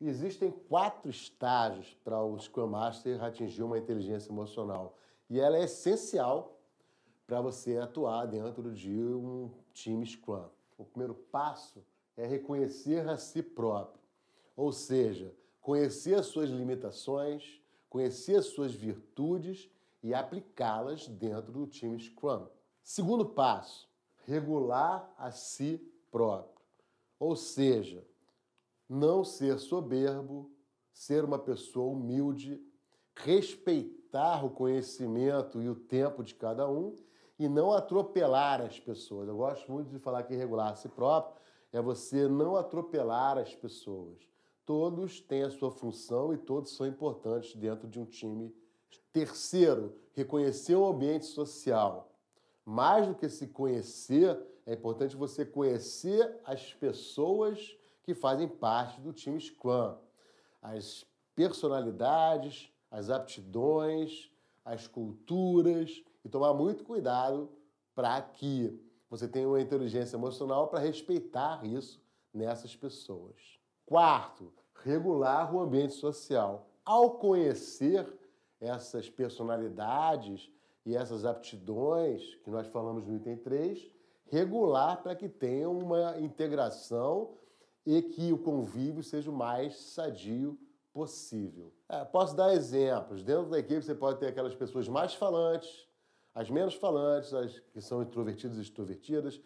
existem quatro estágios para o Scrum Master atingir uma inteligência emocional. E ela é essencial para você atuar dentro de um time Scrum. O primeiro passo é reconhecer a si próprio, ou seja, conhecer as suas limitações, conhecer as suas virtudes e aplicá-las dentro do time Scrum. Segundo passo, regular a si próprio, ou seja, não ser soberbo, ser uma pessoa humilde, respeitar o conhecimento e o tempo de cada um e não atropelar as pessoas. Eu gosto muito de falar que regular a si próprio é você não atropelar as pessoas. Todos têm a sua função e todos são importantes dentro de um time. Terceiro, reconhecer o ambiente social. Mais do que se conhecer, é importante você conhecer as pessoas que fazem parte do time Scrum. As personalidades, as aptidões, as culturas e tomar muito cuidado para que você tenha uma inteligência emocional para respeitar isso nessas pessoas. Quarto, regular o ambiente social. Ao conhecer essas personalidades e essas aptidões que nós falamos no item 3, regular para que tenha uma integração e que o convívio seja o mais sadio possível. É, posso dar exemplos. Dentro da equipe você pode ter aquelas pessoas mais falantes, as menos falantes, as que são introvertidas e extrovertidas,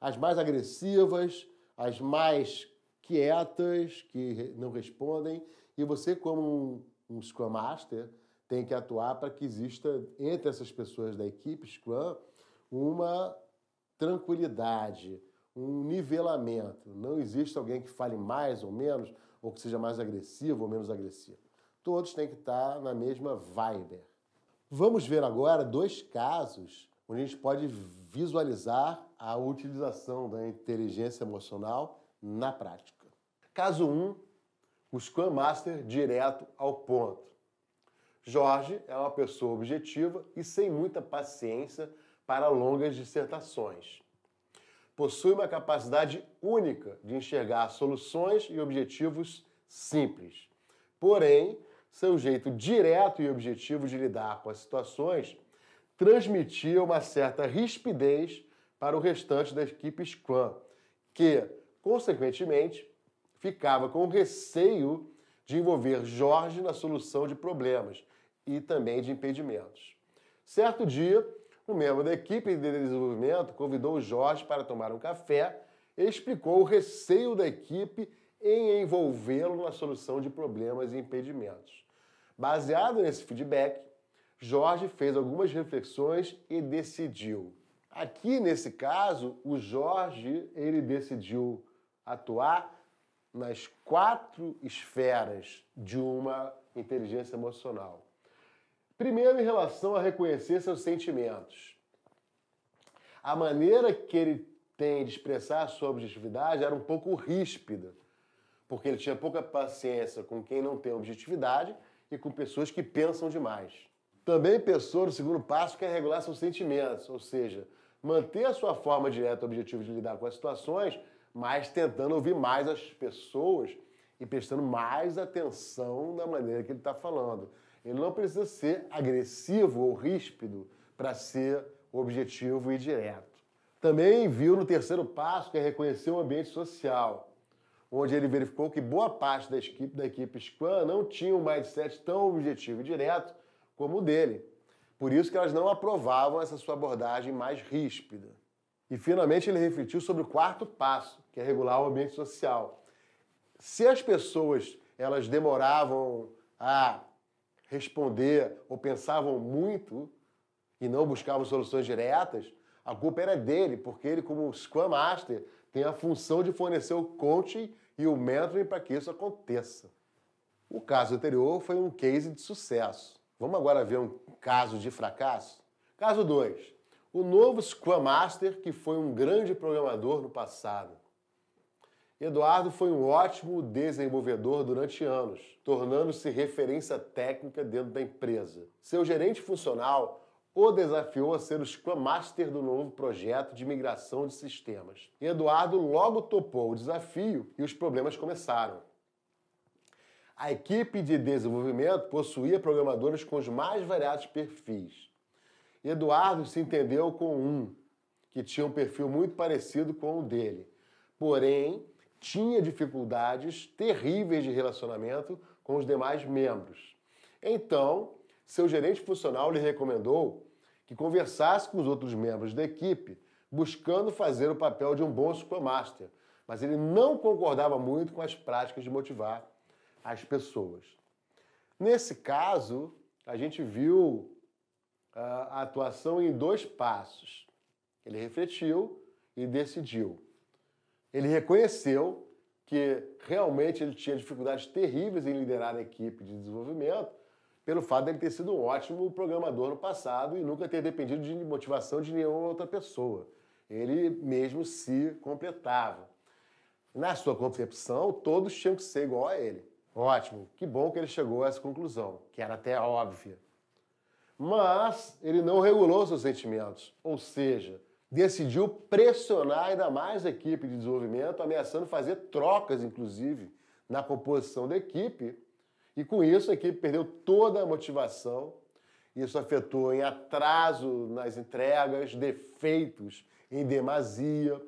as mais agressivas, as mais quietas, que não respondem. E você, como um, um Scrum Master, tem que atuar para que exista entre essas pessoas da equipe Scrum uma tranquilidade um nivelamento. Não existe alguém que fale mais ou menos, ou que seja mais agressivo ou menos agressivo. Todos têm que estar na mesma vibe. Vamos ver agora dois casos onde a gente pode visualizar a utilização da inteligência emocional na prática. Caso 1, um, o Scrum Master direto ao ponto. Jorge é uma pessoa objetiva e sem muita paciência para longas dissertações possui uma capacidade única de enxergar soluções e objetivos simples. Porém, seu jeito direto e objetivo de lidar com as situações transmitia uma certa rispidez para o restante da equipe Scrum, que, consequentemente, ficava com receio de envolver Jorge na solução de problemas e também de impedimentos. Certo dia, o membro da equipe de desenvolvimento convidou o Jorge para tomar um café e explicou o receio da equipe em envolvê-lo na solução de problemas e impedimentos. Baseado nesse feedback, Jorge fez algumas reflexões e decidiu. Aqui nesse caso, o Jorge ele decidiu atuar nas quatro esferas de uma inteligência emocional. Primeiro, em relação a reconhecer seus sentimentos. A maneira que ele tem de expressar sua objetividade era um pouco ríspida, porque ele tinha pouca paciência com quem não tem objetividade e com pessoas que pensam demais. Também pensou no segundo passo, que é regular seus sentimentos, ou seja, manter a sua forma direta objetiva de lidar com as situações, mas tentando ouvir mais as pessoas e prestando mais atenção na maneira que ele está falando. Ele não precisa ser agressivo ou ríspido para ser objetivo e direto. Também viu no terceiro passo que é reconhecer o ambiente social, onde ele verificou que boa parte da equipe, da equipe Scrum não tinha um mindset tão objetivo e direto como o dele. Por isso que elas não aprovavam essa sua abordagem mais ríspida. E finalmente ele refletiu sobre o quarto passo, que é regular o ambiente social. Se as pessoas elas demoravam a responder ou pensavam muito e não buscavam soluções diretas, a culpa era dele, porque ele, como Scrum Master, tem a função de fornecer o coaching e o mentoring para que isso aconteça. O caso anterior foi um case de sucesso. Vamos agora ver um caso de fracasso? Caso 2. O novo Scrum Master que foi um grande programador no passado. Eduardo foi um ótimo desenvolvedor durante anos, tornando-se referência técnica dentro da empresa. Seu gerente funcional o desafiou a ser o Scrum Master do novo projeto de migração de sistemas. Eduardo logo topou o desafio e os problemas começaram. A equipe de desenvolvimento possuía programadores com os mais variados perfis. Eduardo se entendeu com um, que tinha um perfil muito parecido com o dele, porém tinha dificuldades terríveis de relacionamento com os demais membros. Então, seu gerente funcional lhe recomendou que conversasse com os outros membros da equipe, buscando fazer o papel de um bom Scrum Master, mas ele não concordava muito com as práticas de motivar as pessoas. Nesse caso, a gente viu ah, a atuação em dois passos. Ele refletiu e decidiu. Ele reconheceu que realmente ele tinha dificuldades terríveis em liderar a equipe de desenvolvimento, pelo fato de ele ter sido um ótimo programador no passado e nunca ter dependido de motivação de nenhuma outra pessoa. Ele mesmo se completava. Na sua concepção, todos tinham que ser igual a ele. Ótimo, que bom que ele chegou a essa conclusão, que era até óbvia. Mas ele não regulou seus sentimentos, ou seja, decidiu pressionar ainda mais a equipe de desenvolvimento, ameaçando fazer trocas, inclusive, na composição da equipe. E com isso, a equipe perdeu toda a motivação. Isso afetou em atraso nas entregas, defeitos em demasia,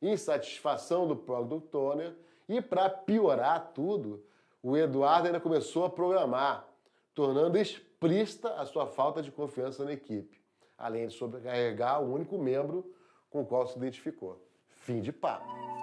insatisfação do product owner. E para piorar tudo, o Eduardo ainda começou a programar, tornando explícita a sua falta de confiança na equipe além de sobrecarregar o único membro com o qual se identificou. Fim de papo.